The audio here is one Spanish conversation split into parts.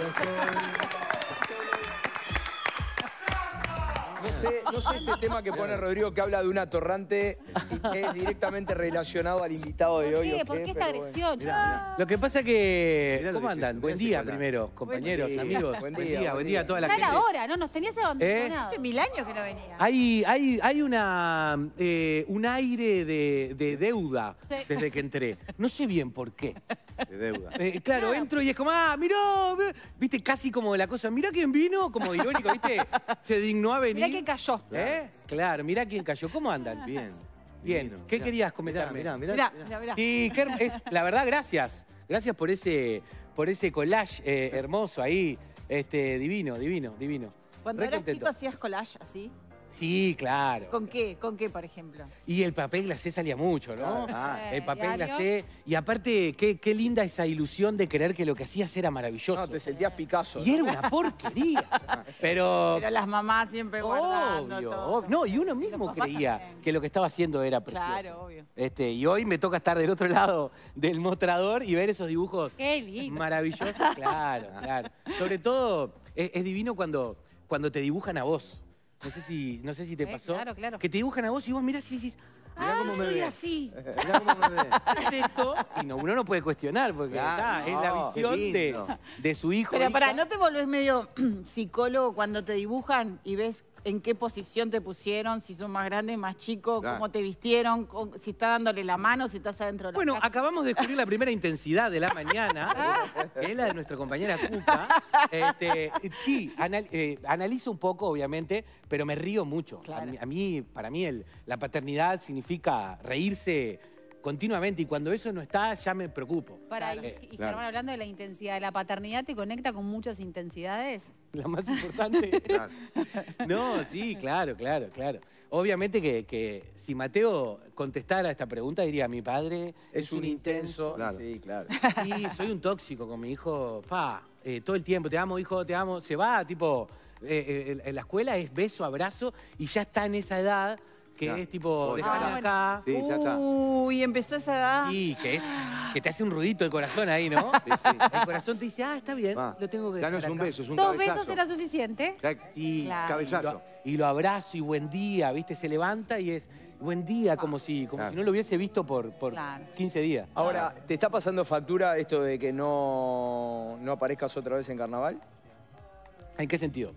Yes, all. No sé, no sé este tema que pone Rodrigo que habla de una torrante si es directamente relacionado al invitado de hoy. Qué? ¿Por qué, esta agresión? Ah. Lo que pasa es que... ¿Cómo andan? Buen día primero, compañeros, amigos. Buen día, buen día, a toda la gente. ahora, ¿no? Nos tenías ¿Eh? abandonado Hace mil años que no venía. Hay, hay, hay una, eh, un aire de, de deuda desde que entré. No sé bien por qué. De deuda. Eh, claro, entro y es como, ah, miró, viste, casi como la cosa, mirá quién vino, como irónico, viste, se dignó a venir. Mirá quién cayó. ¿Eh? Claro, mirá quién cayó. ¿Cómo andan? Bien. Bien. ¿Qué querías comentarme? Mirá, mirá, mirá. la verdad, gracias. Gracias por ese, por ese collage eh, hermoso ahí. Este, divino, divino, divino. Cuando eras chico hacías collage así. Sí, claro. ¿Con qué? ¿Con qué, por ejemplo? Y el papel glacé salía mucho, ¿no? Ah, el papel glacé. Y aparte, qué, linda esa ilusión de creer que lo que hacías era maravilloso. No, te sentías Picasso. Y era una porquería. Pero... Pero las mamás siempre guardando obvio, No, y uno mismo creía que lo que estaba haciendo era precioso. Claro, obvio. Este, y hoy me toca estar del otro lado del mostrador y ver esos dibujos qué lindo. maravillosos. Claro, claro. Sobre todo, es, es divino cuando, cuando te dibujan a vos. No sé si, no sé si te eh, pasó. Claro, claro. Que te dibujan a vos y vos mirás y dices... ah, cómo me así. Mirá cómo me ve. Y no, uno no puede cuestionar porque está, es la visión de, de, su hijo. Pero pará, para, ¿no te volvés medio psicólogo cuando te dibujan y ves en qué posición te pusieron, si son más grandes, más chicos, cómo te vistieron, si está dándole la mano, si estás adentro de la Bueno, acabamos de descubrir la primera intensidad de la mañana, ah. que es la de nuestra compañera Cupa. Este, sí, eh, analizo un poco, obviamente, pero me río mucho. A, mí, para mí, el, la paternidad significa reírse continuamente y cuando eso no está ya me preocupo. Para y, y eh, hablando de la intensidad, ¿la paternidad te conecta con muchas intensidades? La más importante. No, sí, claro, claro, claro. Obviamente que, si Mateo contestara esta pregunta diría, mi padre es, un, intenso. Sí, claro. Sí, soy un tóxico con mi hijo, pa, eh, todo el tiempo, te amo, hijo, te amo. Se va, tipo, eh, en la escuela es beso, abrazo y ya está en esa edad que es tipo, ah, acá. Sí, ya está. Uy, empezó esa edad. Sí, que es, que te hace un ruidito el corazón ahí, ¿no? Sí, sí. El corazón te dice, ah, está bien, lo tengo que dejar un beso, es un Dos besos era suficiente. Cabezazo. Y lo, abrazo y buen día, ¿viste? Se levanta y es buen día, como si, como si no lo hubiese visto por, por 15 días. Ahora, ¿te está pasando factura esto de que no, no aparezcas otra vez en carnaval? ¿En qué sentido?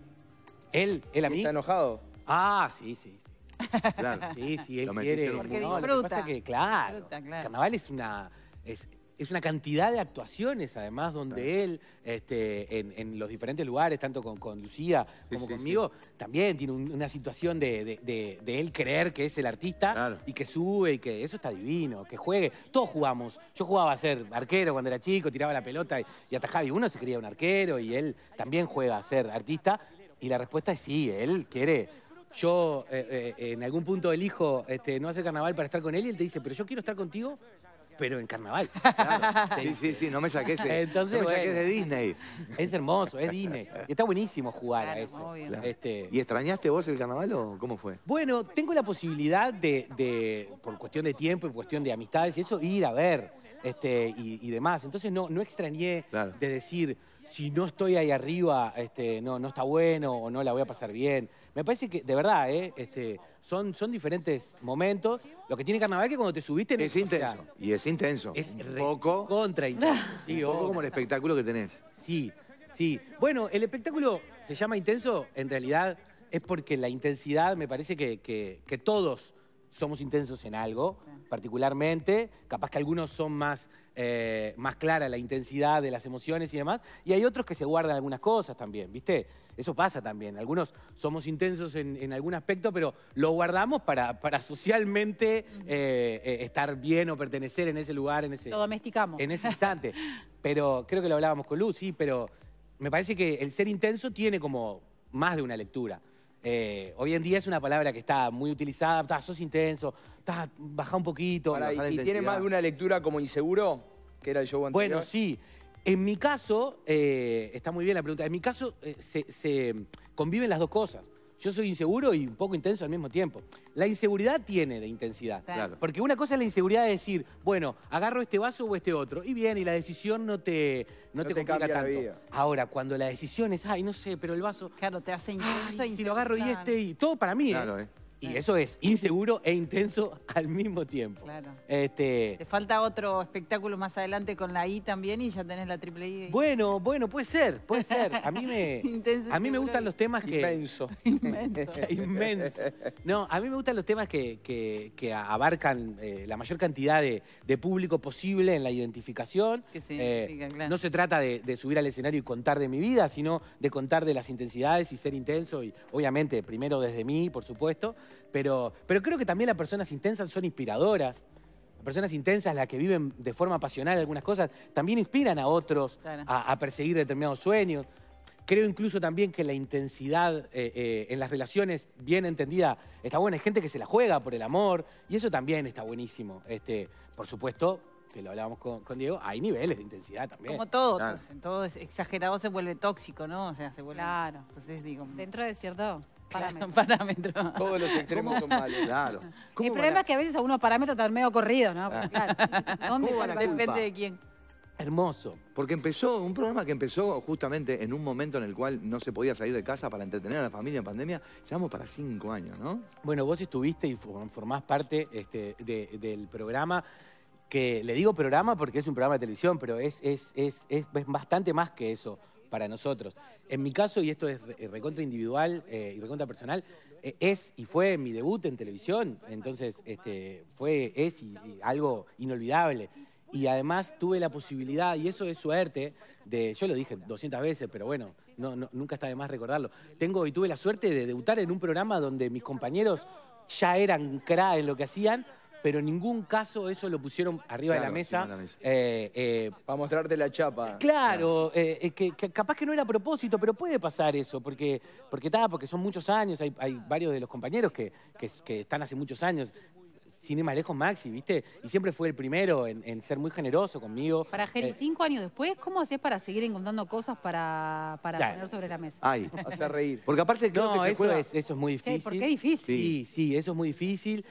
¿Él? ¿Él a mí? ¿Está enojado? Ah, sí, sí, sí. Claro. Sí, sí, él quiere. que que, claro, Carnaval es una... Es, una cantidad de actuaciones, además, donde él, este, en, los diferentes lugares, tanto con, Lucía como conmigo, también tiene una situación de, él creer que es el artista y que sube y que eso está divino, que juegue. Todos jugamos. Yo jugaba a ser arquero cuando era chico, tiraba la pelota y, y atajaba. Y uno se creía un arquero y él también juega a ser artista. Y la respuesta es sí, él quiere yo eh, eh, en algún punto elijo este, no hacer carnaval para estar con él y él te dice, pero yo quiero estar contigo, pero en carnaval. Sí, sí, sí, no me saques de Disney. Es hermoso, es Disney. está buenísimo jugar a eso. Este, ¿Y extrañaste vos el carnaval o cómo fue? Bueno, tengo la posibilidad de, por cuestión de tiempo y cuestión de amistades y eso, ir a ver este, y, demás. Entonces no, no extrañé de decir si no estoy ahí arriba, este, no, está bueno o no la voy a pasar bien. Me parece que, de verdad, eh, este, son, son diferentes momentos. Lo que tiene carnaval es que cuando te subiste... Es intenso, y es intenso. Es poco... Contra intenso, poco como el espectáculo que tenés. Sí, sí. Bueno, el espectáculo se llama intenso, en realidad es porque la intensidad me parece que, que todos somos intensos en algo, particularmente. Capaz que algunos son más, claras eh, más la intensidad de las emociones y demás. Y hay otros que se guardan algunas cosas también, ¿viste? Eso pasa también. Algunos somos intensos en, algún aspecto, pero lo guardamos para, socialmente eh, eh, estar bien o pertenecer en ese lugar, en ese... Lo domesticamos. En ese instante. Pero creo que lo hablábamos con Luz, sí, pero me parece que el ser intenso tiene como más de una lectura. Eh, hoy en día es una palabra que está muy utilizada, está, sos intenso, está, baja un poquito. ¿Y, tiene más de una lectura como inseguro? Que era el show anterior. Bueno, sí. En mi caso, eh, está muy bien la pregunta, en mi caso eh, se, conviven las dos cosas yo soy inseguro y un poco intenso al mismo tiempo. La inseguridad tiene de intensidad. Porque una cosa es la inseguridad de decir, bueno, agarro este vaso o este otro. Y bien, y la decisión no te, no, te, complica tanto. Ahora, cuando la decisión es, ay, no sé, pero el vaso... Claro, te hace intenso. si lo agarro y este y todo para mí. ¿eh? Claro, ¿eh? Y eso es inseguro e intenso al mismo tiempo. Claro. Este, Te falta otro espectáculo más adelante con la I también y ya tenés la triple I. Bueno, bueno, puede ser, puede ser. A mí me, a mí me gustan los temas que... Inmenso. Inmenso. Inmenso. No, a mí me gustan los temas que, abarcan eh, la mayor cantidad de, público posible en la identificación. Que eh, claro. No se trata de, de subir al escenario y contar de mi vida, sino de contar de las intensidades y ser intenso. Y obviamente, primero desde mí, por supuesto. Pero, pero creo que también las personas intensas son inspiradoras. Las personas intensas, las que viven de forma pasional algunas cosas, también inspiran a otros a, perseguir determinados sueños. Creo incluso también que la intensidad eh, eh, en las relaciones bien entendida está buena. Hay gente que se la juega por el amor y eso también está buenísimo. Este, por supuesto, que lo hablábamos con, Diego, hay niveles de intensidad también. Como todo, pues, todo, exagerado se vuelve tóxico, ¿no? O sea, se vuelve... Claro. Entonces digo... Dentro de cierto Parámetro. Todos los extremos son malos. Claro. El problema es que a veces algunos parámetros están medio corridos, ¿no? Ah. ¿Dónde Depende de quién. Hermoso. Porque empezó, un programa que empezó justamente en un momento en el cual no se podía salir de casa para entretener a la familia en pandemia, llevamos para cinco años, ¿no? Bueno, vos estuviste y formás parte este, del programa que le digo programa porque es un programa de televisión, pero es, es, es bastante más que eso para nosotros. En mi caso, y esto es eh, recontra individual eh, y recontra personal, eh, es y fue mi debut en televisión, entonces este, fue, es y, algo inolvidable. Y además tuve la posibilidad, y eso es suerte, de, yo lo dije 200 veces, pero bueno, nunca está de más recordarlo. Tengo y tuve la suerte de debutar en un programa donde mis compañeros ya eran cra en lo que hacían, pero en ningún caso eso lo pusieron arriba de la mesa. Para mostrarte eh, eh, la chapa. Claro, eh, que, capaz que no era a propósito, pero puede pasar eso, porque, porque, porque son muchos años, hay, varios de los compañeros que, están hace muchos años sin más lejos, Maxi, ¿viste? Y siempre fue el primero en, ser muy generoso conmigo. Para Geri, cinco años después, ¿cómo hacías para seguir encontrando cosas para, poner sobre la mesa? Ay, hacer reír. Porque aparte creo eso, es, muy difícil. porque difícil. Sí, sí, eso es muy difícil.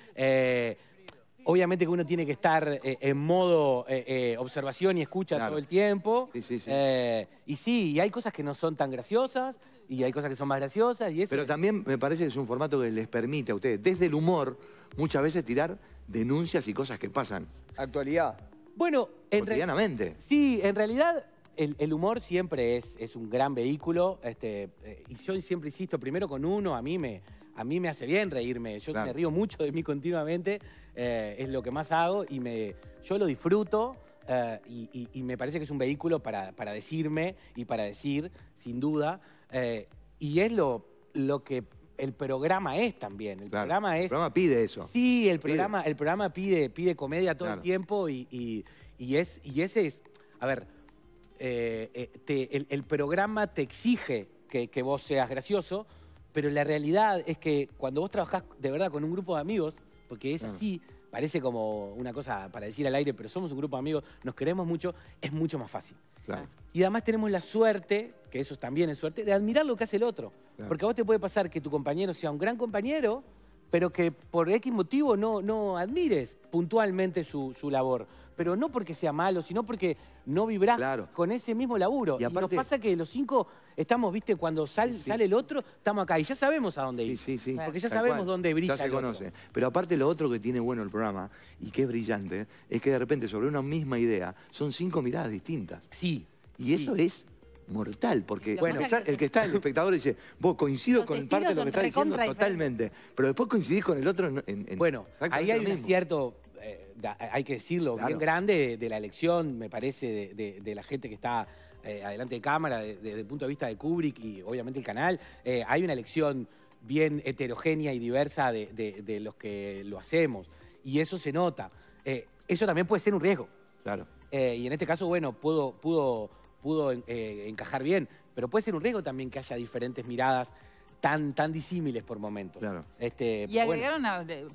Obviamente que uno tiene que estar eh, en modo eh, eh, observación y escucha todo el tiempo. y sí, y hay cosas que no son tan graciosas y hay cosas que son más graciosas Pero también me parece que es un formato que les permite a ustedes, desde el humor, muchas veces tirar denuncias y cosas que pasan Actualidad. Bueno, en realidad. Sí, en realidad el, humor siempre es, un gran vehículo. Este, y yo siempre insisto, primero con uno, a mí me, a mí me hace bien reírme. Yo me río mucho de mí continuamente. Eh, es lo que más hago y me, yo lo disfruto. Eh, y, me parece que es un vehículo para, para decirme y para decir, sin duda. Eh, y es lo, lo que el programa es también. El programa es. pide eso. Sí, el programa, pide. el programa pide, pide comedia todo el tiempo y, es, y ese es. A ver, el, programa te exige que, que vos seas gracioso, pero la realidad es que cuando vos trabajás de verdad con un grupo de amigos, porque es mm. así, parece como una cosa para decir al aire, pero somos un grupo de amigos, nos queremos mucho, es mucho más fácil. Y además tenemos la suerte, que eso también es suerte, de admirar lo que hace el otro. Porque a vos te puede pasar que tu compañero sea un gran compañero, pero que por X motivo no, no admires puntualmente su, labor. Pero no porque sea malo, sino porque no vibrás con ese mismo laburo. Y nos pasa que los cinco estamos, viste, cuando sale el otro, estamos acá y ya sabemos a dónde ir. Sí, sí, sí. Porque ya sabemos dónde brilla Ya se el Pero aparte lo otro que tiene bueno el programa, y que es brillante, es que de repente sobre una misma idea son cinco miradas distintas. Sí. Y eso es mortal, porque bueno, el que está, el espectador dice, vos coincido con parte de lo que está diciendo totalmente, pero después coincidís con el otro en, Bueno, ahí hay un cierto, eh, hay que decirlo, bien grande de, la elección, me parece, de, la gente que está... Eh, adelante de cámara, desde el punto de vista de Kubrick y obviamente el canal, eh, hay una elección bien heterogénea y diversa de, los que lo hacemos. Y eso se nota. eso también puede ser un riesgo. Claro. y en este caso, bueno, pudo pudo eh, encajar bien, pero puede ser un riesgo también que haya diferentes miradas tan, tan disímiles por momentos. Claro. Este, y agregaron,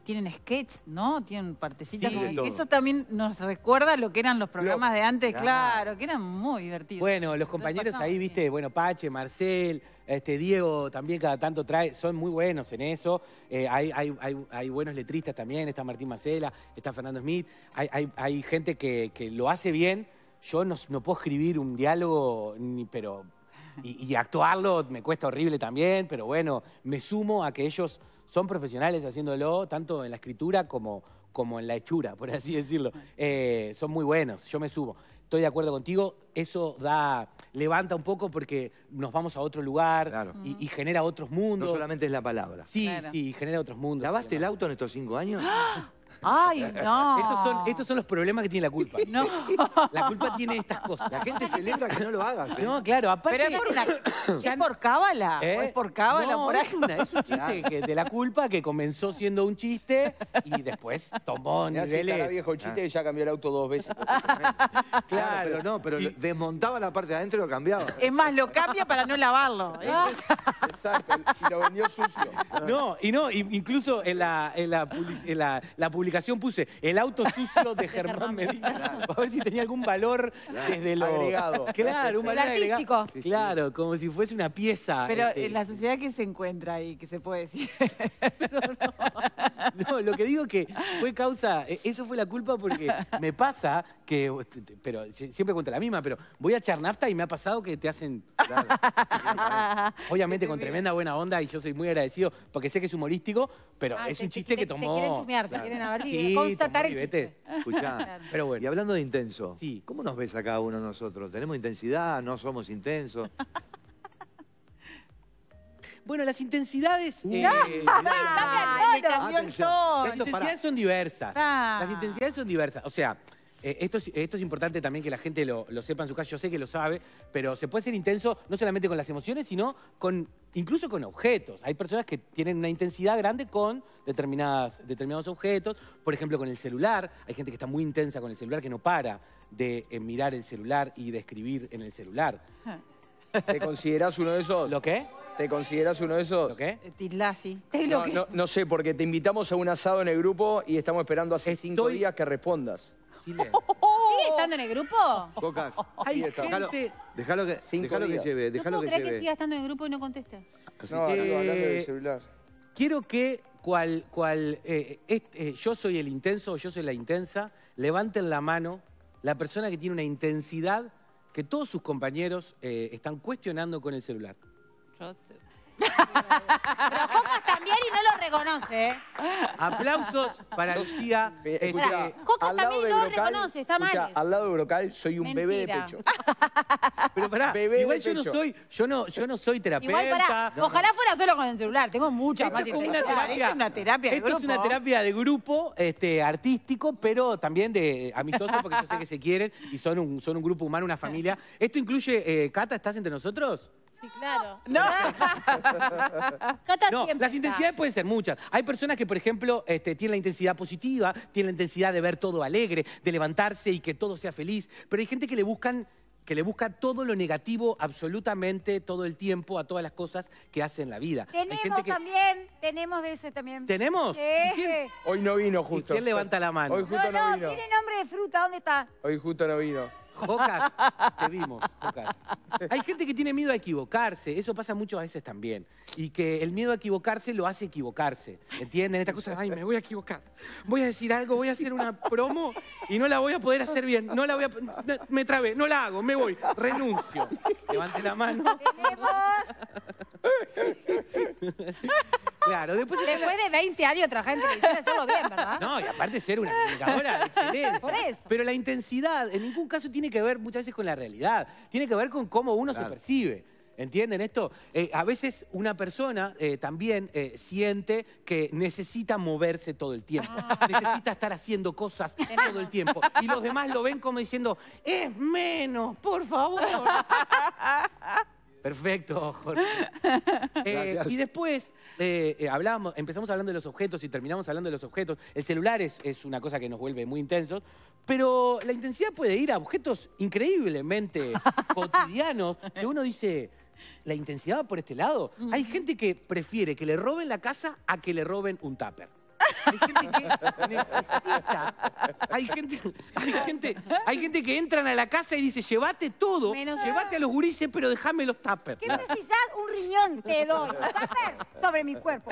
tienen sketch, ¿no? Tienen partecitas. eso también nos recuerda lo que eran los programas de antes, claro. que eran muy divertidos. Bueno, los compañeros ahí, viste, bueno, Pache, Marcel, este, Diego también cada tanto trae, son muy buenos en eso. Eh, hay, buenos letristas también, está Martín Macela, está Fernando Smith, hay, gente que, que lo hace bien yo no, puedo escribir un diálogo, pero, y, actuarlo me cuesta horrible también, pero bueno, me sumo a que ellos son profesionales haciéndolo, tanto en la escritura como, como en la hechura, por así decirlo. Eh, son muy buenos, yo me sumo. Estoy de acuerdo contigo, eso da, levanta un poco porque nos vamos a otro lugar y, genera otros mundos. No solamente es la palabra. Sí, sí, genera otros mundos. ¿Lavaste el auto en estos cinco años? ¡Ah! Ay, no. Estos son, los problemas que tiene la culpa. No. La culpa tiene estas cosas. La gente se celebra que no lo hagas. ¿eh? No, claro, aparte... Pero es por, una, ¿es por cábala. es eh, por cábala? No, es, un chiste de la culpa que comenzó siendo un chiste y después tomó niveles... Era viejo chiste y ya cambió el auto dos veces. claro, pero no, pero desmontaba la parte de adentro y lo cambiaba. Es más, lo cambia para no lavarlo. Exacto, y lo vendió sucio. No, y no, incluso en la, en la, la publicación puse el auto sucio de Germán Medina. Para ver si tenía algún valor desde lo... Agregado. Claro, un valor artístico. Claro, como si fuese una pieza. Pero este. la sociedad que se encuentra ahí, que se puede decir. no, lo que digo que fue causa, e-, eso fue la culpa porque me pasa que, pero siempre cuento la misma, pero voy a Charnafta y me ha pasado que te hacen... obviamente con tremenda buena onda y yo soy muy agradecido porque sé que es humorístico, pero ah, es un chiste que tomó... quieren chumear, te quieren a sí, constatar pero Y hablando de intenso, ¿cómo nos ves a cada uno de nosotros? ¿Tenemos intensidad? ¿No somos intensos? Bueno, las intensidades... Eh, las ah, intensidades son diversas. Ah. Las intensidades son diversas. O sea, eh, esto, es, importante también que la gente lo, sepa en su casa, yo sé que lo sabe, pero se puede ser intenso no solamente con las emociones, sino con incluso con objetos. Hay personas que tienen una intensidad grande con determinados objetos, por ejemplo con el celular, hay gente que está muy intensa con el celular, que no para de eh, mirar el celular y de escribir en el celular. Ah. ¿Te consideras uno de esos? ¿Lo qué? ¿Te consideras uno de esos? ¿Lo qué? Eh, Titlasi. No, sé, porque te invitamos a un asado en el grupo y estamos esperando hace cinco días que respondas. Sigue estando en el grupo? Cocas, Hay gente... Déjalo que, dejalo que lleve, déjalo que lleve. que siga estando en el grupo y no conteste? No, no, hablando del celular. Quiero que cual, cual este, yo soy el intenso o yo soy la intensa, levanten la mano la persona que tiene una intensidad que todos sus compañeros eh, están cuestionando con el celular. Pero Jocas también y no lo reconoce. ¿eh? Aplausos para Lucía. Este, también no lo reconoce, está mal. al lado de Brocal soy un bebé de pecho. pero pará, Bebé igual yo no soy, yo no, yo no soy terapeuta. ojalá fuera solo con el celular, tengo muchas más ¿eh? terapia. Esto es una terapia de grupo, este, artístico, pero también de eh, amistoso, porque yo sé que se quieren y son un, grupo humano, una familia. ¿Esto incluye, Cata, estás entre nosotros? Sí, claro. No. las intensidades pueden ser muchas. Hay personas que, por ejemplo, este, tienen la intensidad positiva, tienen la intensidad de ver todo alegre, de levantarse y que todo sea feliz. Pero hay gente que le buscan que le busca todo lo negativo absolutamente todo el tiempo a todas las cosas que hace en la vida. Hay Tenemos gente que- también, tenemos de ese también. ¿Tenemos? Hoy no vino justo. quién levanta la mano? Hoy justo No, vino. no, tiene nombre de fruta, ¿dónde está? Hoy justo no vino. Jocas, te vimos, Jocas. Hay gente que tiene miedo a equivocarse, eso pasa muchas veces también. Y que el miedo a equivocarse lo hace equivocarse. ¿Entienden? Estas cosas, ay, me voy a equivocar. Voy a decir algo, voy a hacer una promo y no la voy a poder hacer bien. No la voy a. me trabé, no la hago, me voy, renuncio. Levante la mano. Claro, después... de 20 años otra gente que bien, ¿verdad? No, y aparte ser una comunicadora de Por eso. Pero la intensidad en ningún caso tiene que ver muchas veces con la realidad. Tiene que ver con cómo uno se percibe. ¿Entienden esto? Eh, a veces una persona eh, también eh, siente que necesita moverse todo el tiempo. Ah. Necesita estar haciendo cosas todo el tiempo. Y los demás lo ven como diciendo, es menos, por favor. Perfecto, eh, y después eh, eh, hablamos, empezamos hablando de los objetos y terminamos hablando de los objetos. El celular es, es, una cosa que nos vuelve muy intensos, pero la intensidad puede ir a objetos increíblemente cotidianos que uno dice, la intensidad va por este lado. Hay gente que prefiere que le roben la casa a que le roben un tupper. Hay gente que necesita. Hay gente, que entran a la casa y dice, llévate todo, a los gurises, pero déjame los tuppers. ¿Qué necesitas? Un riñón te doy. Tupper sobre mi cuerpo.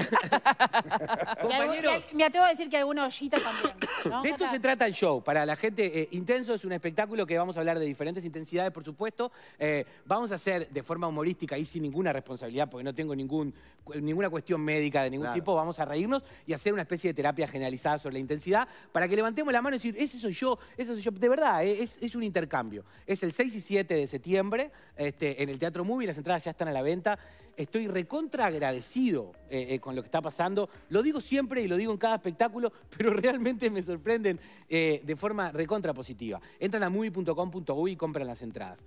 Compañeros, me atrevo a decir que alguna ollitos también. de esto se trata el show. Para la gente, eh, Intenso es un espectáculo que vamos a hablar de diferentes intensidades, por supuesto. Eh, vamos a hacer de forma humorística y sin ninguna responsabilidad, porque no tengo ningún, ninguna cuestión médica de ningún tipo. Vamos a reírnos y hacer una especie de terapia generalizada sobre la intensidad, para que levantemos la mano y decir, ese soy yo, ese soy yo. De verdad, eh, es, un intercambio. Es el 6 y 7 de septiembre este, en el Teatro MUBI, las entradas ya están a la venta. Estoy recontra agradecido eh, eh, con lo que está pasando. Lo digo siempre y lo digo en cada espectáculo, pero realmente me sorprenden de forma recontra positiva. Entran a movie.com.uy y compran las entradas.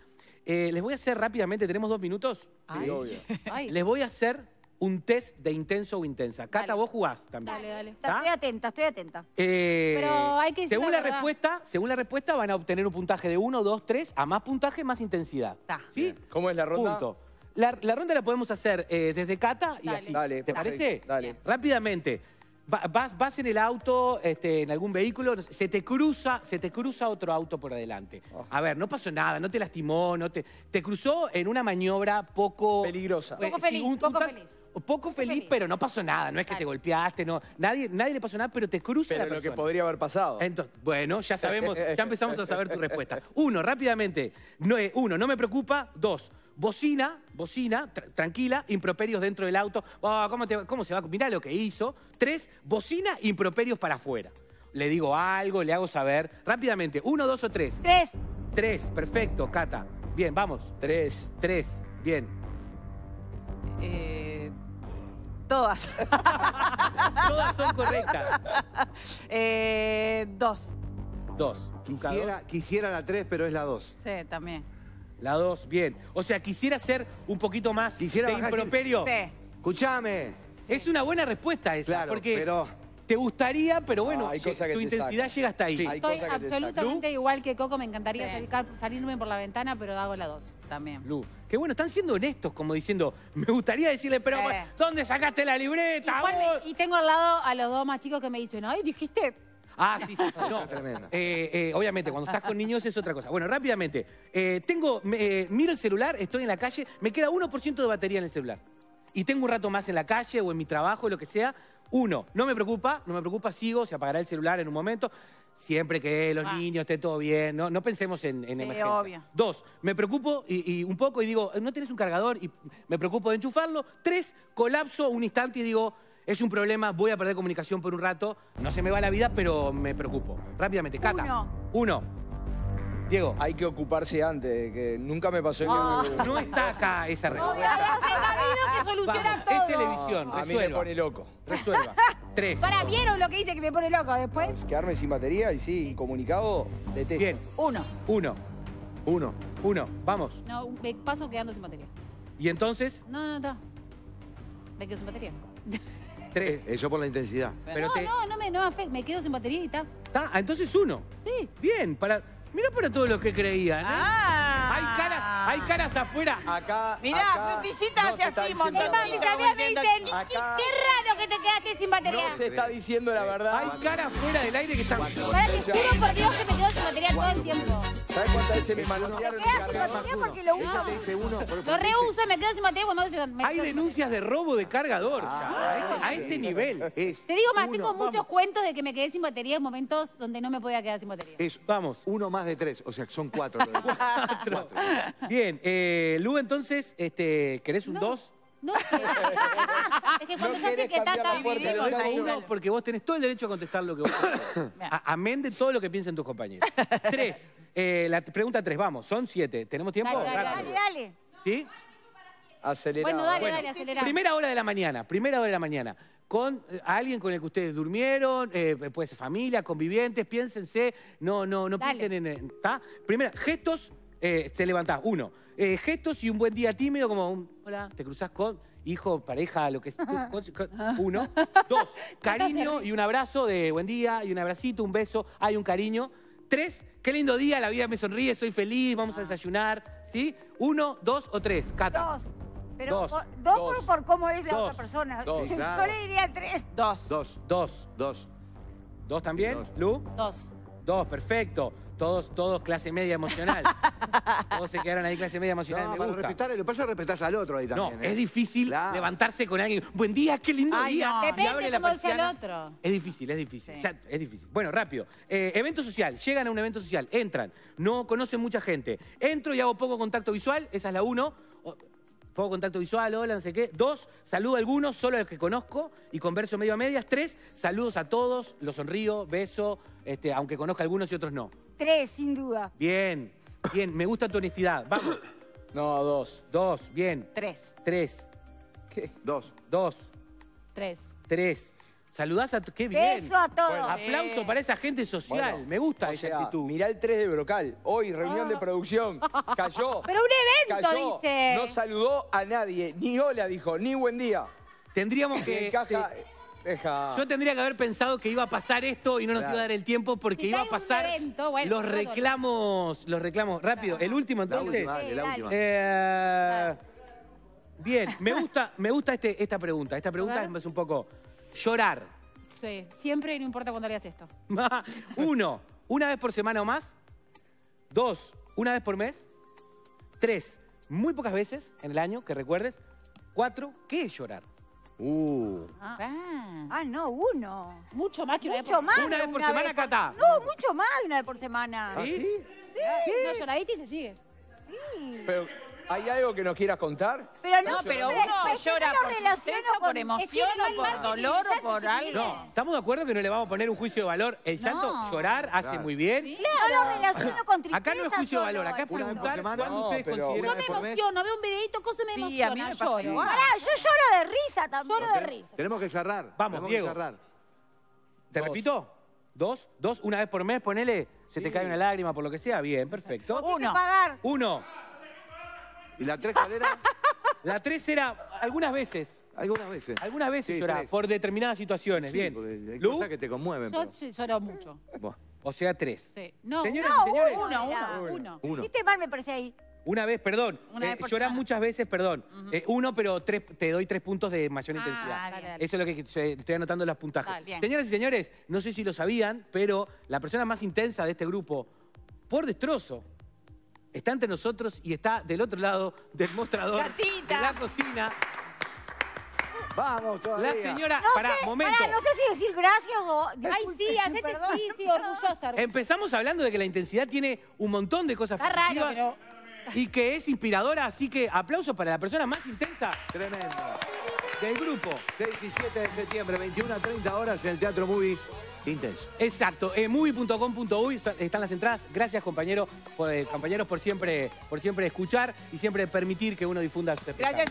les voy a hacer rápidamente, tenemos dos minutos. Les voy a hacer un test de intenso o intensa. Cata, vos jugás también. Dale, dale. Estoy atenta, estoy atenta. Eh, Pero hay que según la, respuesta, según la respuesta van a obtener un puntaje de 1, 2, 3. A más puntaje, más intensidad. ¿Sí? ¿Cómo es la ronda? La, ronda la podemos hacer eh, desde Cata y así. ¿Te parece? Dale. Rápidamente. Vas, vas, en el auto, este, en algún vehículo, se te cruza, se te cruza otro auto por adelante. Oh. A ver, no pasó nada, no te lastimó, no te. Te cruzó en una maniobra poco. Peligrosa. Eh, poco un, poco feliz poco feliz, pero no pasó nada. No es que te golpeaste, no. Nadie, nadie le pasó nada, pero te cruza la persona. lo que podría haber pasado. Entonces, bueno, ya sabemos, ya empezamos a saber tu respuesta. Uno, rápidamente. No, uno, no me preocupa. Dos, bocina, bocina, tranquila, improperios dentro del auto. Oh, ¿cómo, ¿Cómo se va? Mirá lo que hizo. Tres, bocina, improperios para afuera. Le digo algo, le hago saber. Rápidamente, uno, dos o tres. Tres. Tres, perfecto, Cata. Bien, vamos. Tres. Tres, bien. Eh... Todas. Todas son correctas. Eh, dos. Dos. Quisiera, la tres, pero es la dos. Sí, también. La dos, bien. O sea, quisiera ser un poquito más Quisiera de Sí. Escuchame. Es una buena respuesta esa, Claro, porque pero te gustaría, pero bueno, hay tu intensidad llega hasta ahí. Estoy absolutamente igual que Coco, me encantaría salirme por la ventana, pero hago la dos también. Lu, qué bueno, están siendo honestos, como diciendo, me gustaría decirle, pero ¿dónde sacaste la libreta? y tengo al lado a los dos más chicos que me dicen, ay, dijiste, Ah, sí, sí. No. Eh, eh, obviamente, cuando estás con niños es otra cosa. Bueno, rápidamente. Eh, tengo, miro el celular, estoy en la calle, me queda 1% de batería en el celular y tengo un rato más en la calle o en mi trabajo, o lo que sea, uno, no me preocupa, no me preocupa, sigo, se apagará el celular en un momento, siempre que los ah. niños esté todo bien, no, no pensemos en, emergencia. Dos, me preocupo y, un poco y digo, no tienes un cargador y me preocupo de enchufarlo. Tres, colapso un instante y digo, es un problema, voy a perder comunicación por un rato, no se me va la vida, pero me preocupo. Rápidamente, Cata. Uno. Uno. Diego. Hay que ocuparse antes, que nunca me pasó en oh. No está acá esa respuesta. que soluciona todo. Es televisión, resuelva. A mí me pone loco. Resuelva. Tres. Para, ¿vieron lo que dice que me pone loco después? Quedarme sin batería y sí, incomunicado, detesto. Bien. Uno. Uno. Uno. Uno. Vamos. No, me paso quedando sin batería. ¿Y entonces? No, no, no. Me quedo sin batería. Tres. Eso eh, eh, por la intensidad. Pero no, no, no me, no me afecta. Me quedo sin batería y está. Está, ah, entonces uno. Sí. Bien, para... Mira para todos los que creían. ¿eh? Ah. Hay caras, hay caras afuera. Acá. Mirá, acá frutillita no hace así, montón. Mis también me dicen, qué raro que te quedaste sin batería. No se está diciendo la verdad. Hay caras afuera del aire que están. Para, que juro por Dios que me quedo sin batería todo el tiempo. ¿Sabes cuántas veces me manotearon? No porque lo uso. te Lo reuso, me quedo sin batería. cuando me sin Hay denuncias de robo de cargador ah, a este- nivel. Te digo más, tengo muchos cuentos de que me quedé sin batería en momentos donde no me podía quedar sin batería. Es Vamos. uno más de tres, o sea, son cuatro. Cuatro. Bien, eh, Lu, entonces, este, ¿querés un dos? No, es que cuando yo sé que porque vos tenés todo el derecho a contestar lo que vos Amén de todo lo que piensen tus compañeros. tres. Eh, la pregunta tres, vamos. Son siete. ¿Tenemos tiempo? Dale, dale, ¿Sí? Acelerado. Bueno, dale, dale, acelera. Primera hora de la mañana, primera hora de la mañana. Con eh, alguien con el que ustedes durmieron, eh, puede ser familia, convivientes, piénsense, no, no, no piensen en. ¿Está? Primera, gestos eh, te levantás. Uno, eh, gestos y un buen día tímido, como un hola, te cruzas con hijo, pareja, lo que es Uno. Dos, cariño y un abrazo de buen día, y un abracito, un beso, hay un cariño. Tres, qué lindo día, la vida me sonríe, soy feliz, vamos a ah. desayunar. ¿Sí? Uno, dos o tres. Cata. Dos. Pero dos, por, dos, cómo es la otra persona. Dos, Yo le diría tres. Dos. Dos. Dos. Dos. ¿Dos también? ¿Lu? Dos. Dos, perfecto todos, todos clase media emocional. todos se quedaron ahí clase media emocional. me gusta. lo pasa es respetar al otro ahí también. No, es ¿eh? difícil levantarse con alguien. Buen día, qué lindo día. Depende cómo es el otro. Es difícil, es difícil. es difícil. Bueno, rápido. Eh, evento social. Llegan a un evento social, entran, no conocen mucha gente. Entro y hago poco contacto visual, esa es la uno. Poco contacto visual, hola, no sé qué. Dos, saludo a algunos, solo a los que conozco y converso medio a medias. Tres, saludos a todos, los sonrío, beso, este, aunque conozca a algunos y otros no. Tres, sin duda. Bien, bien, me gusta tu honestidad. Vamos. No, dos. Dos, bien. Tres. Tres. ¿Qué? Dos. Dos. Tres. Tres. Saludás a... ¡Qué bien! Beso a todos. Aplauso para esa gente social. me gusta esa actitud. Mirá el tres de Brocal. Hoy, reunión de ah. producción. Cayó. Pero un evento, dice. No saludó a nadie. Ni hola dijo, ni buen día. Tendríamos que... Yo tendría que haber pensado que iba a pasar esto y no nos iba a dar el tiempo porque iba a pasar los reclamos. Los reclamos. Rápido, el último entonces. Eh, bien, me gusta, me gusta este, esta pregunta. Esta pregunta es un poco llorar. Sí, siempre y no importa cuándo harías esto. Uno, una vez por semana o más. Dos, una vez por mes. Tres, muy pocas veces en el año que recuerdes. Cuatro, ¿qué es llorar? Uh. Ah. ah. no, uno. Mucho más que una vez por, una vez por semana, vez Cata. No, mucho más de una vez por semana. ¿Ah, ¿Sí? ¿Sí? ¿Sí? No, lloradita y se sigue. Sí. Pero... ¿Hay algo que nos quieras contar? Pero no, pero uno que llora por tristeza, con, por emoción, o por dolor, o por algo. estamos de acuerdo que no le vamos a poner un juicio de valor. El llanto, llorar, hace muy bien. No lo relaciono con tristeza Acá no es juicio de valor, acá es preguntar cuándo ustedes consideran... Yo me emociono, veo un videito, cosa me emociona, sí, a mí me lloro. ¿ah? yo lloro de risa también. Lloro de risa. Tenemos que cerrar. Vamos, tenemos Diego. cerrar. ¿Te repito? ¿Dos? ¿Dos? ¿Una vez por mes? Ponele, se te cae una lágrima por lo que sea. Bien, perfecto. Uno. Uno. ¿Y la tres cuál era? La tres era algunas veces. Algunas veces. Algunas veces lloraba por determinadas situaciones. Bien. cosas que te conmueven. Yo mucho. o sea, tres. Sí. No, Señoras uno, uno, uno. Hiciste mal, me parece ahí. Una vez, perdón. Una eh, muchas veces, perdón. Eh, uno, pero tres, te doy tres puntos de mayor ah, intensidad. Eso es lo que estoy anotando en las puntajes. Señoras y señores, no sé si lo sabían, pero la persona más intensa de este grupo, por destrozo, está ante nosotros y está del otro lado del mostrador de la cocina. Vamos todavía. La señora, no momento. no sé si decir gracias o... Ay, sí, hacete sí, sí, orgullosa. Empezamos hablando de que la intensidad tiene un montón de cosas está y que es inspiradora, así que aplauso para la persona más intensa. Tremendo. Del grupo. 6 y 7 de septiembre, 21 a 30 horas en el Teatro Movie. Exacto. en eh, movie.com.uy están las entradas. Gracias, compañero, eh, compañeros, por siempre, por siempre escuchar y siempre permitir que uno difunda este Gracias,